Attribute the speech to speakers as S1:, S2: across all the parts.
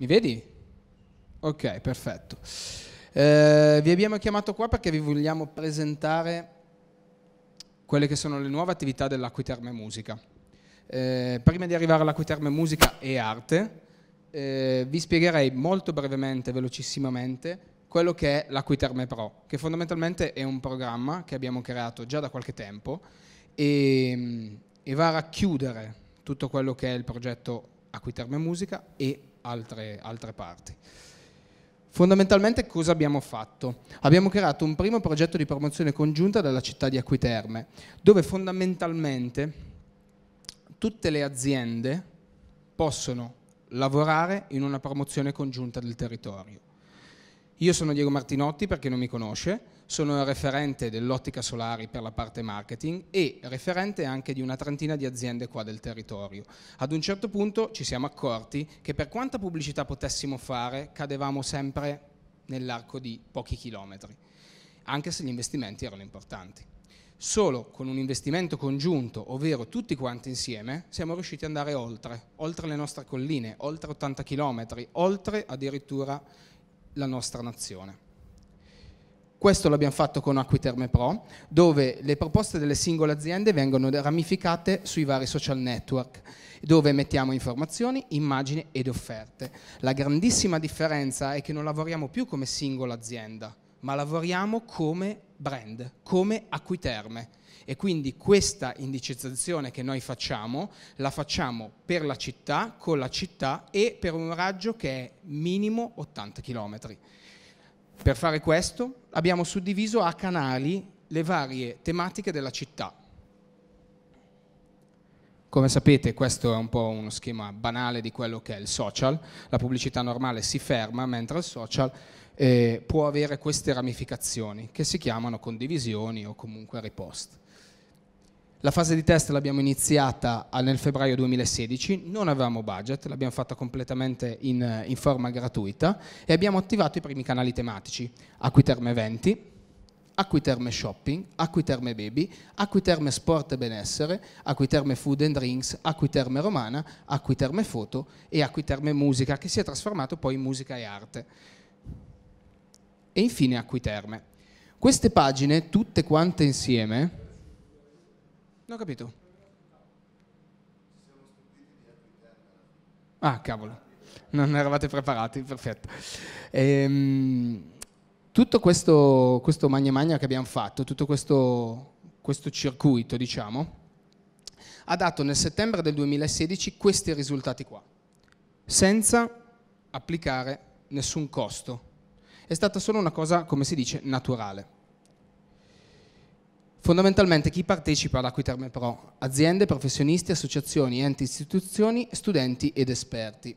S1: Mi vedi? Ok, perfetto. Eh, vi abbiamo chiamato qua perché vi vogliamo presentare quelle che sono le nuove attività dell'Acquiterme Musica. Eh, prima di arrivare all'Acquiterme Musica e Arte, eh, vi spiegherei molto brevemente, velocissimamente, quello che è l'Acquiterme Pro, che fondamentalmente è un programma che abbiamo creato già da qualche tempo e, e va a racchiudere tutto quello che è il progetto Acquiterme Musica e altre, altre parti. Fondamentalmente cosa abbiamo fatto? Abbiamo creato un primo progetto di promozione congiunta dalla città di Acquiterme, dove fondamentalmente tutte le aziende possono lavorare in una promozione congiunta del territorio. Io sono Diego Martinotti, per chi non mi conosce, sono referente dell'ottica solari per la parte marketing e referente anche di una trentina di aziende qua del territorio. Ad un certo punto ci siamo accorti che per quanta pubblicità potessimo fare cadevamo sempre nell'arco di pochi chilometri, anche se gli investimenti erano importanti. Solo con un investimento congiunto, ovvero tutti quanti insieme, siamo riusciti ad andare oltre, oltre le nostre colline, oltre 80 km, oltre addirittura la nostra nazione. Questo l'abbiamo fatto con Acquiterme Pro, dove le proposte delle singole aziende vengono ramificate sui vari social network, dove mettiamo informazioni, immagini ed offerte. La grandissima differenza è che non lavoriamo più come singola azienda, ma lavoriamo come brand, come Acquiterme e quindi questa indicizzazione che noi facciamo la facciamo per la città, con la città e per un raggio che è minimo 80 chilometri. Per fare questo abbiamo suddiviso a canali le varie tematiche della città. Come sapete questo è un po' uno schema banale di quello che è il social, la pubblicità normale si ferma mentre il social eh, può avere queste ramificazioni che si chiamano condivisioni o comunque riposte. La fase di test l'abbiamo iniziata nel febbraio 2016, non avevamo budget, l'abbiamo fatta completamente in, in, forma gratuita e abbiamo attivato i primi canali tematici, Acquiterme Eventi, Acquiterme Shopping, Acquiterme Baby, Acquiterme Sport e Benessere, Acquiterme Food and Drinks, Acquiterme Romana, Acquiterme Foto e Acquiterme Musica, che si è trasformato poi in Musica e Arte. E infine Acquiterme. Queste pagine, tutte quante insieme, non ho capito. Ah, cavolo. Non eravate preparati, perfetto. Ehm, tutto questo, questo magna magna che abbiamo fatto, tutto questo, questo circuito, diciamo, ha dato nel settembre del 2016 questi risultati qua, senza applicare nessun costo. È stata solo una cosa, come si dice, naturale. Fondamentalmente chi partecipa ad Acquiterme Pro? Aziende, professionisti, associazioni, enti, istituzioni, studenti ed esperti.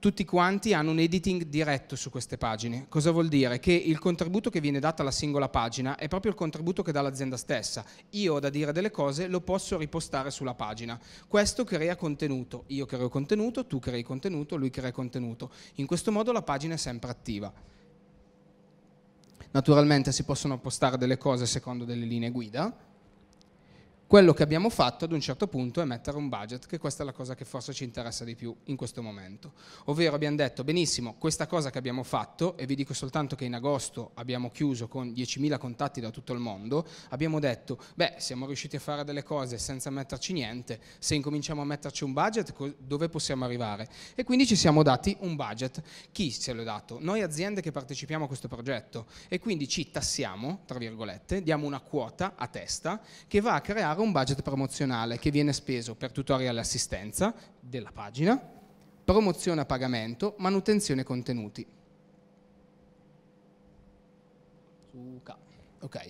S1: Tutti quanti hanno un editing diretto su queste pagine. Cosa vuol dire? Che il contributo che viene dato alla singola pagina è proprio il contributo che dà l'azienda stessa. Io ho da dire delle cose, lo posso ripostare sulla pagina. Questo crea contenuto. Io creo contenuto, tu crei contenuto, lui crea contenuto. In questo modo la pagina è sempre attiva. Naturalmente si possono postare delle cose secondo delle linee guida, quello che abbiamo fatto ad un certo punto è mettere un budget, che questa è la cosa che forse ci interessa di più in questo momento. Ovvero abbiamo detto, benissimo, questa cosa che abbiamo fatto, e vi dico soltanto che in agosto abbiamo chiuso con 10.000 contatti da tutto il mondo, abbiamo detto, beh, siamo riusciti a fare delle cose senza metterci niente, se incominciamo a metterci un budget, dove possiamo arrivare? E quindi ci siamo dati un budget. Chi ce l'ha dato? Noi aziende che partecipiamo a questo progetto. E quindi ci tassiamo, tra virgolette, diamo una quota a testa che va a creare individuare un budget promozionale che viene speso per tutorial e assistenza della pagina, promozione a pagamento, manutenzione contenuti. Ok.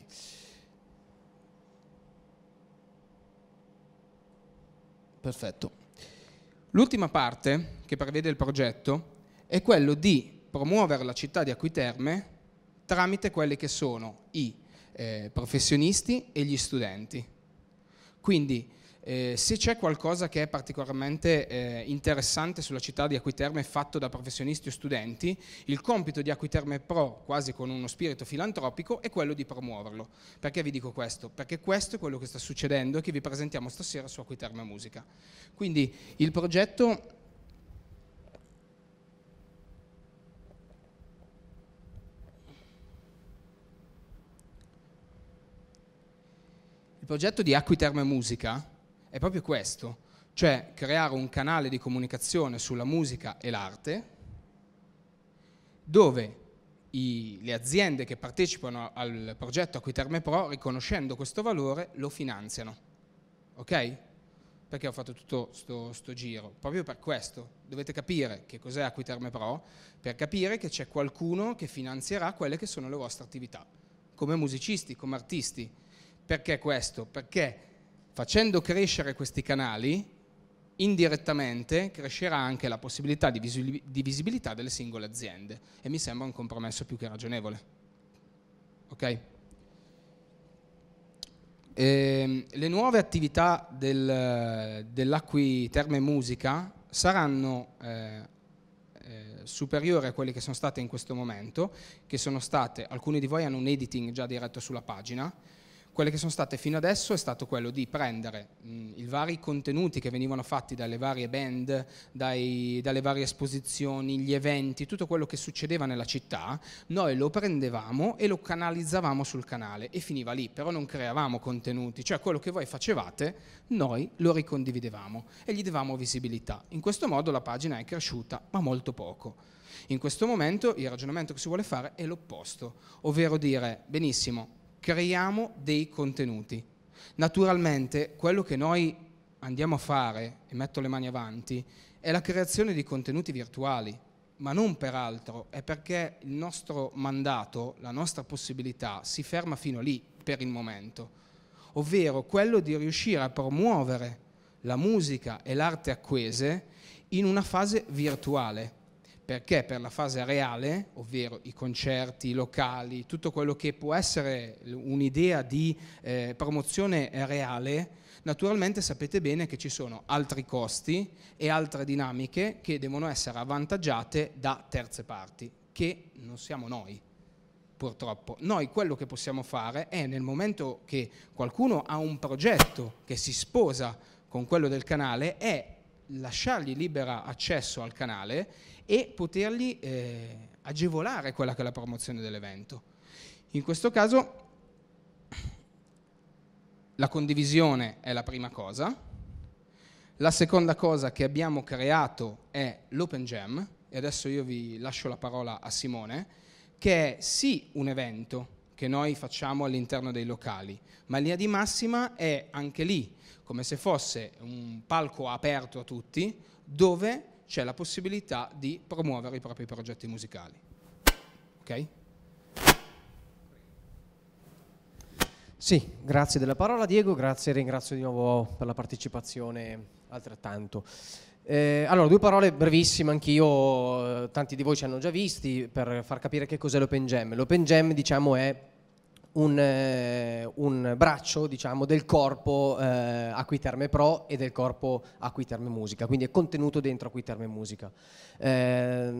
S1: Perfetto. L'ultima parte che prevede il progetto è quello di promuovere la città di Acquiterme tramite quelli che sono i eh, professionisti e gli studenti. Quindi eh, se c'è qualcosa che è particolarmente eh, interessante sulla città di Acquiterme fatto da professionisti o studenti, il compito di Acquiterme Pro, quasi con uno spirito filantropico, è quello di promuoverlo. Perché vi dico questo? Perché questo è quello che sta succedendo e che vi presentiamo stasera su Acquiterme Musica. Quindi il progetto progetto di Acquiterme Musica è proprio questo, cioè creare un canale di comunicazione sulla musica e l'arte dove i, le aziende che partecipano al progetto Acquiterme Pro, riconoscendo questo valore, lo finanziano. Ok? Perché ho fatto tutto questo giro? Proprio per questo. Dovete capire che cos'è Acquiterme Pro per capire che c'è qualcuno che finanzierà quelle che sono le vostre attività, come musicisti, come artisti. Perché questo? Perché facendo crescere questi canali, indirettamente crescerà anche la possibilità di, di visibilità delle singole aziende e mi sembra un compromesso più che ragionevole. Ok? E, ehm, le nuove attività del, dell'Acqui Terme Musica saranno eh, eh, superiori a quelle che sono state in questo momento, che sono state, alcuni di voi hanno un editing già diretto sulla pagina, quelle che sono state fino adesso è stato quello di prendere mh, i vari contenuti che venivano fatti dalle varie band, dai, dalle varie esposizioni, gli eventi, tutto quello che succedeva nella città, noi lo prendevamo e lo canalizzavamo sul canale e finiva lì, però non creavamo contenuti, cioè quello che voi facevate noi lo ricondividevamo e gli davamo visibilità. In questo modo la pagina è cresciuta, ma molto poco. In questo momento il ragionamento che si vuole fare è l'opposto, ovvero dire benissimo, creiamo dei contenuti. Naturalmente quello che noi andiamo a fare, e metto le mani avanti, è la creazione di contenuti virtuali, ma non per altro, è perché il nostro mandato, la nostra possibilità si ferma fino lì per il momento, ovvero quello di riuscire a promuovere la musica e l'arte acquese in una fase virtuale perché per la fase reale, ovvero i concerti, i locali, tutto quello che può essere un'idea di eh, promozione reale, naturalmente sapete bene che ci sono altri costi e altre dinamiche che devono essere avvantaggiate da terze parti, che non siamo noi purtroppo. Noi quello che possiamo fare è nel momento che qualcuno ha un progetto che si sposa con quello del canale è lasciargli libero accesso al canale e potergli eh, agevolare quella che è la promozione dell'evento. In questo caso la condivisione è la prima cosa, la seconda cosa che abbiamo creato è l'Open Jam, e adesso io vi lascio la parola a Simone, che è sì un evento, che noi facciamo all'interno dei locali, ma in linea di massima è anche lì come se fosse un palco aperto a tutti dove c'è la possibilità di promuovere i propri progetti musicali. Ok?
S2: Sì, grazie della parola Diego, grazie e ringrazio di nuovo per la partecipazione altrettanto. Eh, allora, due parole brevissime, anch'io, eh, tanti di voi ci hanno già visti, per far capire che cos'è l'Open Gem. L'Open Gem, diciamo, è un, eh, un, braccio diciamo, del corpo eh, Acquiterme Pro e del corpo Acquiterme Musica, quindi è contenuto dentro Acquiterme Musica. Eh,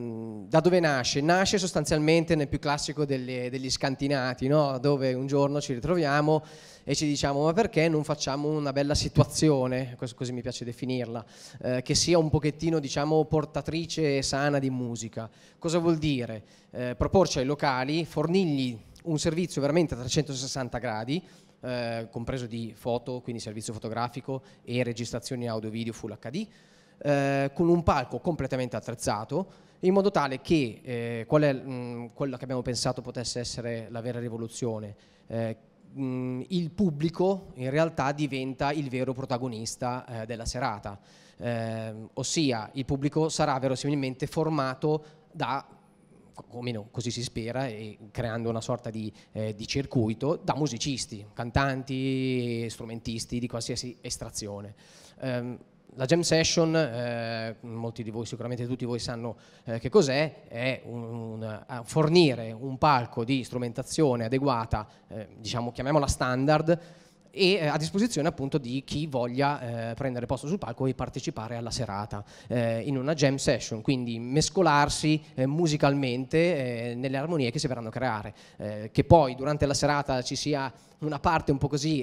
S2: da dove nasce? Nasce sostanzialmente nel più classico delle, degli scantinati, no? dove un giorno ci ritroviamo e ci diciamo ma perché non facciamo una bella situazione, così mi piace definirla, eh, che sia un pochettino diciamo, portatrice e sana di musica. Cosa vuol dire? Eh, proporci ai locali, fornirgli un servizio veramente a 360 gradi, eh, compreso di foto, quindi servizio fotografico e registrazioni audio-video Full HD, eh, con un palco completamente attrezzato, in modo tale che eh, qual è, mh, mm, quello che abbiamo pensato potesse essere la vera rivoluzione. Mh, eh, mm, il pubblico in realtà diventa il vero protagonista eh, della serata, eh, ossia il pubblico sarà verosimilmente formato da o almeno così si spera, creando una sorta di, eh, di, circuito da musicisti, cantanti, strumentisti di qualsiasi estrazione. Um, la jam session, eh, molti di voi, sicuramente tutti voi sanno eh, che cos'è, è un, un, fornire un palco di strumentazione adeguata, eh, diciamo, chiamiamola standard, e eh, a disposizione appunto di chi voglia eh, prendere posto sul palco e partecipare alla serata eh, in una jam session, quindi mescolarsi eh, musicalmente eh, nelle armonie che si verranno a creare, eh, che poi durante la serata ci sia una parte un po' così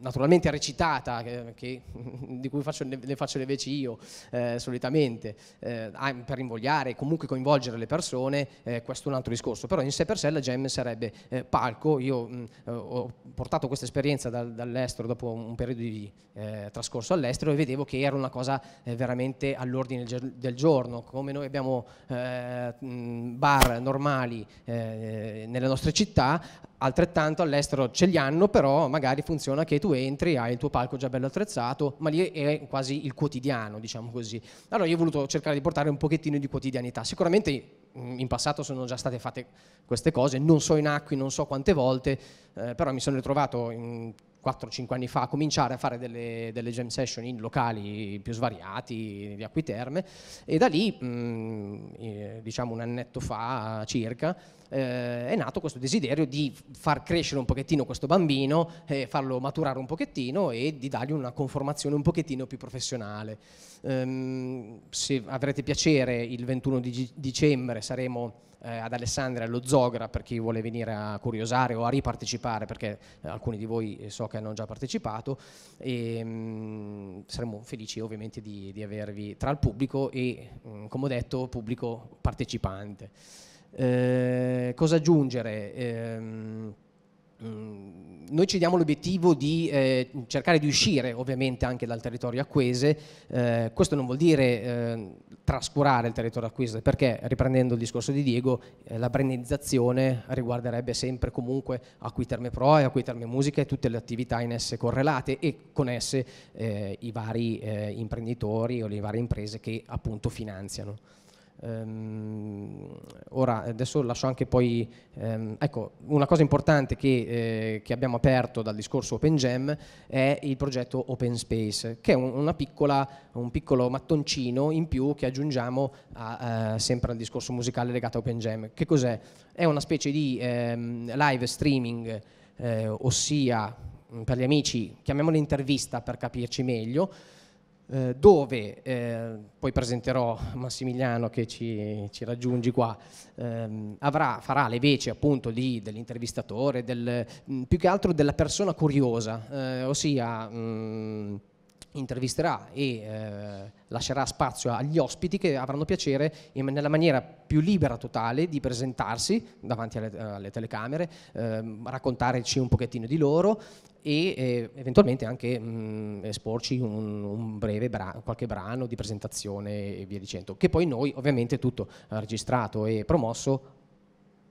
S2: naturalmente recitata, che, che, di cui faccio, ne, ne, faccio le veci io eh, solitamente, eh, per invogliare e comunque coinvolgere le persone, eh, questo è un altro discorso, però in sé per sé la gem sarebbe eh, palco, io mh, mm, eh, ho portato questa esperienza dal, dall'estero dopo un periodo di, eh, trascorso all'estero e vedevo che era una cosa veramente all'ordine del giorno, come noi abbiamo mm, bar normali nelle nostre città, altrettanto all'estero ce li hanno, però magari funziona che tu entri, hai il tuo palco già bello attrezzato, ma lì è quasi il quotidiano, diciamo così. Allora io ho voluto cercare di portare un pochettino di quotidianità. Sicuramente mm, in passato sono già state fatte queste cose, non so in acqui, non so quante volte, eh, però mi sono ritrovato in 4-5 anni fa, cominciare a fare delle, delle, jam session in locali più svariati di acquiterme e da lì, mh, mm, eh, diciamo un annetto fa circa, eh, è nato questo desiderio di far crescere un pochettino questo bambino, eh, farlo maturare un pochettino e di dargli una conformazione un pochettino più professionale. Um, se avrete piacere, il 21 di dicembre saremo eh, ad Alessandria, allo Zogra per chi vuole venire a curiosare o a ripartecipare perché eh, alcuni di voi so che hanno già partecipato e ehm, mh, saremo felici ovviamente di, di, avervi tra il pubblico e mh, mm, come ho detto pubblico partecipante. Eh, cosa aggiungere? Ehm, Ehm, noi ci diamo l'obiettivo di eh, cercare di uscire ovviamente anche dal territorio acquese, eh, questo non vuol dire eh, trascurare il territorio acquese perché riprendendo il discorso di Diego eh, la brandizzazione riguarderebbe sempre comunque Acquiterme Pro e Acquiterme Musica e tutte le attività in esse correlate e con esse eh, i vari eh, imprenditori o le varie imprese che appunto finanziano. Um, ora, eh, adesso lascio anche poi, um, ecco, una cosa importante che, eh, che, abbiamo aperto dal discorso Open Gem è il progetto Open Space, che è un, piccola, un piccolo mattoncino in più che aggiungiamo a, a, eh, sempre al discorso musicale legato a Open Gem. Che cos'è? È una specie di ehm, live streaming, eh, ossia mm, per gli amici, chiamiamola intervista per capirci meglio, eh, dove eh, poi presenterò Massimiliano che ci, ci raggiungi qua, ehm, avrà, farà le veci appunto di, dell'intervistatore, del, mm, più che altro della persona curiosa, eh, ossia mh, mm, intervisterà e eh, lascerà spazio agli ospiti che avranno piacere in, nella maniera più libera totale di presentarsi davanti alle, alle telecamere, eh, raccontarci un pochettino di loro e eh, eventualmente anche mh, mm, esporci un, un breve brano, qualche brano di presentazione e via dicendo, che poi noi ovviamente tutto eh, registrato e promosso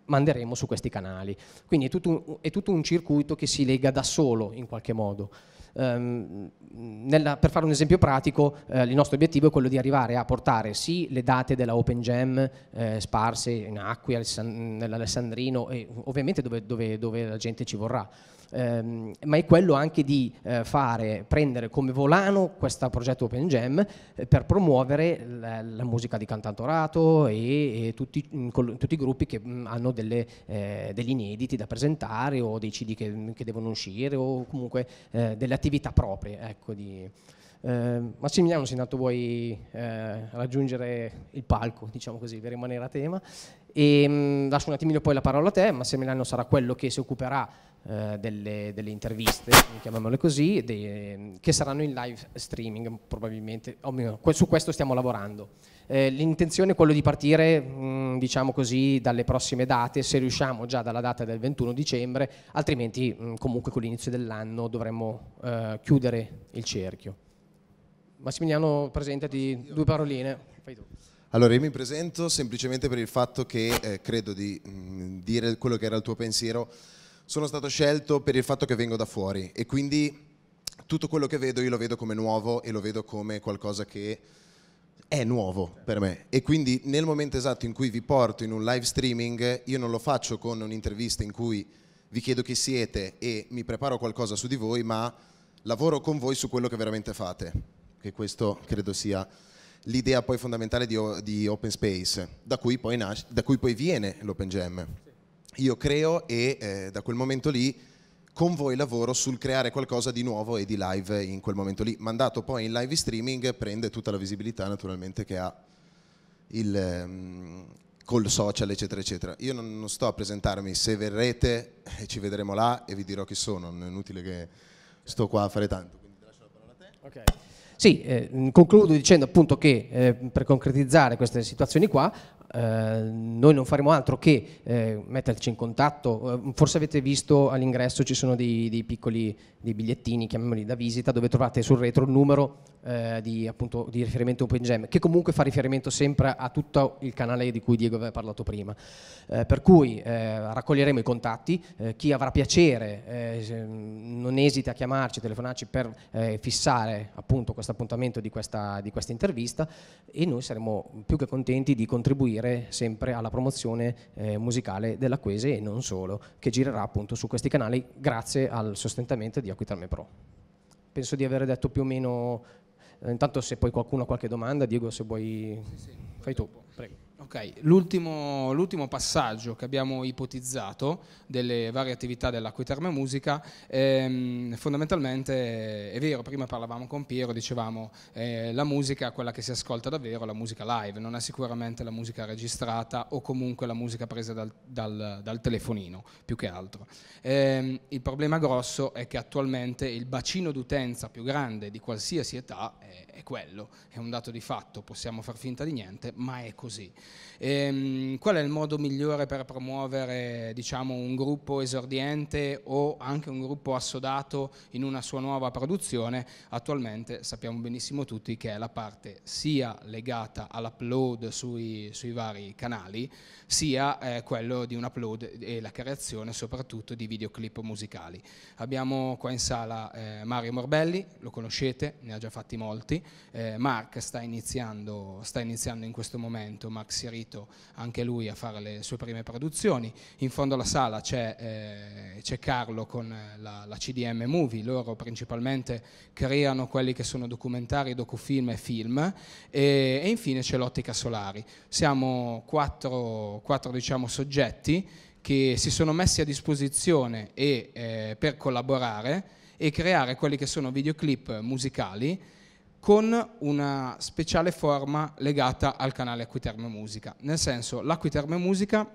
S2: manderemo su questi canali. Quindi è tutto un, è tutto un circuito che si lega da solo in qualche modo ehm, nella, per fare un esempio pratico, eh, il nostro obiettivo è quello di arrivare a portare sì le date della Open Jam eh, sparse in Acqui, nell'Alessandrino e ovviamente dove, dove, dove la gente ci vorrà, ehm, ma è quello anche di eh, fare, prendere come volano questo progetto Open Jam eh, per promuovere la, la, musica di cantantorato e, e tutti, mh, mm, col, tutti, i gruppi che mh, mm, hanno delle, eh, degli inediti da presentare o dei CD che, che devono uscire o comunque eh, delle attività proprie. Ecco, di, ehm, Massimiliano, se intanto vuoi eh, raggiungere il palco, diciamo così, per rimanere a tema. E mm, lascio un attimino poi la parola a te, Massimiliano sarà quello che si occuperà eh, delle, delle, interviste, chiamiamole così, dei, che saranno in live streaming probabilmente, o meno, su questo stiamo lavorando. Eh, l'intenzione è quella di partire, mh, mm, diciamo così, dalle prossime date, se riusciamo già dalla data del 21 dicembre, altrimenti mh, mm, comunque con l'inizio dell'anno dovremmo eh, chiudere il cerchio. Massimiliano, presentati due paroline. Fai tu. Allora, io mi presento
S3: semplicemente per il fatto che eh, credo di mh, mm, dire quello che era il tuo pensiero. Sono stato scelto per il fatto che vengo da fuori e quindi tutto quello che vedo io lo vedo come nuovo e lo vedo come qualcosa che è nuovo per me e quindi nel momento esatto in cui vi porto in un live streaming io non lo faccio con un'intervista in cui vi chiedo chi siete e mi preparo qualcosa su di voi ma lavoro con voi su quello che veramente fate che questo credo sia l'idea poi fondamentale di, di Open Space, da cui poi, nasce, da cui poi viene l'Open Jam. Io creo e eh, da quel momento lì con voi lavoro sul creare qualcosa di nuovo e di live in quel momento lì. Mandato poi in live streaming prende tutta la visibilità naturalmente che ha il, um, col social eccetera eccetera. Io non, non, sto a presentarmi, se verrete eh, ci vedremo là e vi dirò chi sono, non è inutile che sto qua a fare tanto. Quindi ti lascio la parola a
S2: te. Okay. Sì, eh, concludo dicendo appunto che eh, per concretizzare queste situazioni qua eh, noi non faremo altro che eh, metterci in contatto. Eh, forse avete visto all'ingresso ci sono dei, dei piccoli dei bigliettini, chiamiamoli da visita, dove trovate sul retro il numero di, appunto, di riferimento OpenGem, che comunque fa riferimento sempre a tutto il canale di cui Diego aveva parlato prima. per cui raccoglieremo i contatti, chi avrà piacere non esita a chiamarci, telefonarci per fissare appunto questo appuntamento di questa, di questa intervista e noi saremo più che contenti di contribuire riferire sempre alla promozione eh, musicale della Quese e non solo, che girerà appunto su questi canali grazie al sostentamento di Aquitarme Pro. Penso di aver detto più o meno, eh, intanto se poi qualcuno ha qualche domanda, Diego se vuoi, sì, sì, fai tu, prego.
S1: Okay. L'ultimo, l'ultimo, passaggio che abbiamo ipotizzato delle varie attività dell'acquiterme musica, ehm, fondamentalmente è vero, prima parlavamo con Piero, dicevamo eh, la musica, quella che si ascolta davvero, la musica live, non è sicuramente la musica registrata o comunque la musica presa dal, dal, dal telefonino, più che altro. Ehm, il problema grosso è che attualmente il bacino d'utenza più grande di qualsiasi età è, è quello, è un dato di fatto, possiamo far finta di niente, ma è così. Ehm, qual è il modo migliore per promuovere diciamo, un gruppo esordiente o anche un gruppo assodato in una sua nuova produzione? Attualmente sappiamo benissimo tutti che è la parte sia legata all'upload sui, sui vari canali, sia eh, quello di un upload e la creazione soprattutto di videoclip musicali. Abbiamo qua in sala eh, Mario Morbelli, lo conoscete, ne ha già fatti molti, eh, Mark sta iniziando, sta iniziando in questo momento, Mark Sirito anche lui a fare le sue prime produzioni. In fondo alla sala c'è, eh, Carlo con eh, la, la, CDM Movie, loro principalmente creano quelli che sono documentari, docufilm e film e, e infine c'è l'Ottica Solari. Siamo quattro, quattro diciamo, soggetti che si sono messi a disposizione e, eh, per collaborare e creare quelli che sono videoclip musicali con una speciale forma legata al canale Acquiterme Musica. Nel senso, l'Acquiterme Musica,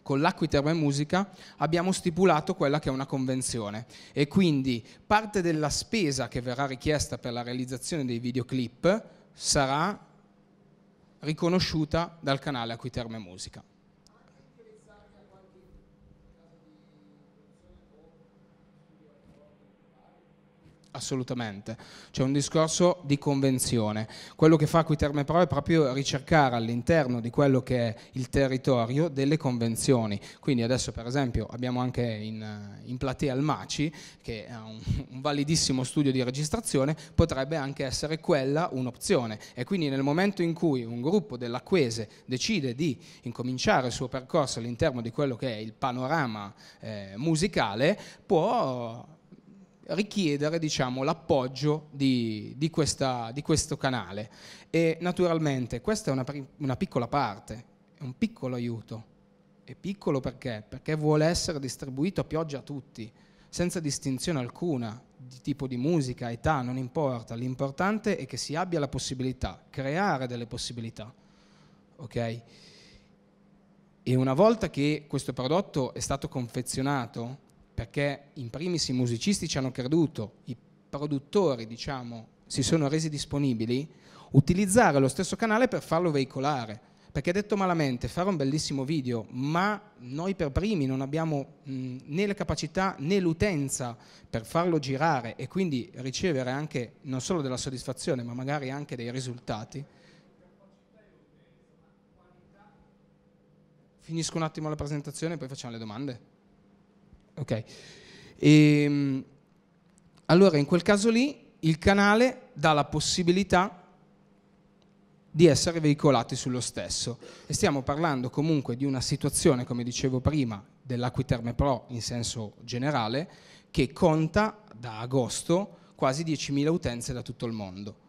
S1: con l'Acquiterme Musica abbiamo stipulato quella che è una convenzione e quindi parte della spesa che verrà richiesta per la realizzazione dei videoclip sarà riconosciuta dal canale Acquiterme Musica. Assolutamente, c'è un discorso di convenzione. Quello che fa qui Terme Pro è proprio ricercare all'interno di quello che è il territorio delle convenzioni. Quindi adesso per esempio abbiamo anche in, in platea il Maci, che ha un, un, validissimo studio di registrazione, potrebbe anche essere quella un'opzione. E quindi nel momento in cui un gruppo della Quese decide di incominciare il suo percorso all'interno di quello che è il panorama eh, musicale, può richiedere diciamo, l'appoggio di, di, questa, di, questo canale. E naturalmente questa è una, una piccola parte, è un piccolo aiuto. È piccolo perché? Perché vuole essere distribuito a pioggia a tutti, senza distinzione alcuna di tipo di musica, età, non importa. L'importante è che si abbia la possibilità, creare delle possibilità. Ok? E una volta che questo prodotto è stato confezionato, perché in primis i musicisti ci hanno creduto, i produttori diciamo, si sono resi disponibili, utilizzare lo stesso canale per farlo veicolare. Perché detto malamente, fare un bellissimo video, ma noi per primi non abbiamo mh, né la capacità né l'utenza per farlo girare e quindi ricevere anche non solo della soddisfazione, ma magari anche dei risultati. Finisco un attimo la presentazione e poi facciamo le domande. Ok. E, ehm, allora in quel caso lì il canale dà la possibilità di essere veicolati sullo stesso. E stiamo parlando comunque di una situazione, come dicevo prima, dell'Aquiterme Pro in senso generale, che conta da agosto quasi 10.000 utenze da tutto il mondo.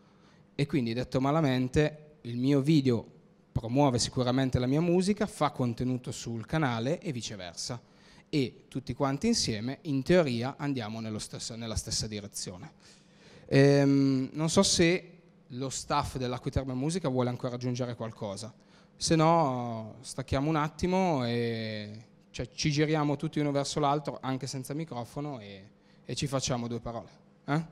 S1: E quindi, detto malamente, il mio video promuove sicuramente la mia musica, fa contenuto sul canale e viceversa e tutti quanti insieme, in teoria, andiamo stesso, nella stessa direzione. Ehm, non so se lo staff dell'Acquiterme Musica vuole ancora aggiungere qualcosa, se no stacchiamo un attimo e cioè, ci giriamo tutti uno verso l'altro, anche senza microfono, e, e ci facciamo due parole. Eh?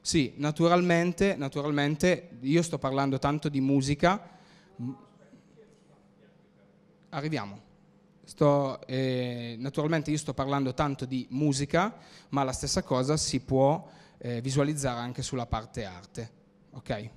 S1: Sì, naturalmente, naturalmente, io sto parlando tanto di musica. Arriviamo. Sto, eh, naturalmente io sto parlando tanto di musica, ma la stessa cosa si può eh, visualizzare anche sulla parte arte. Okay?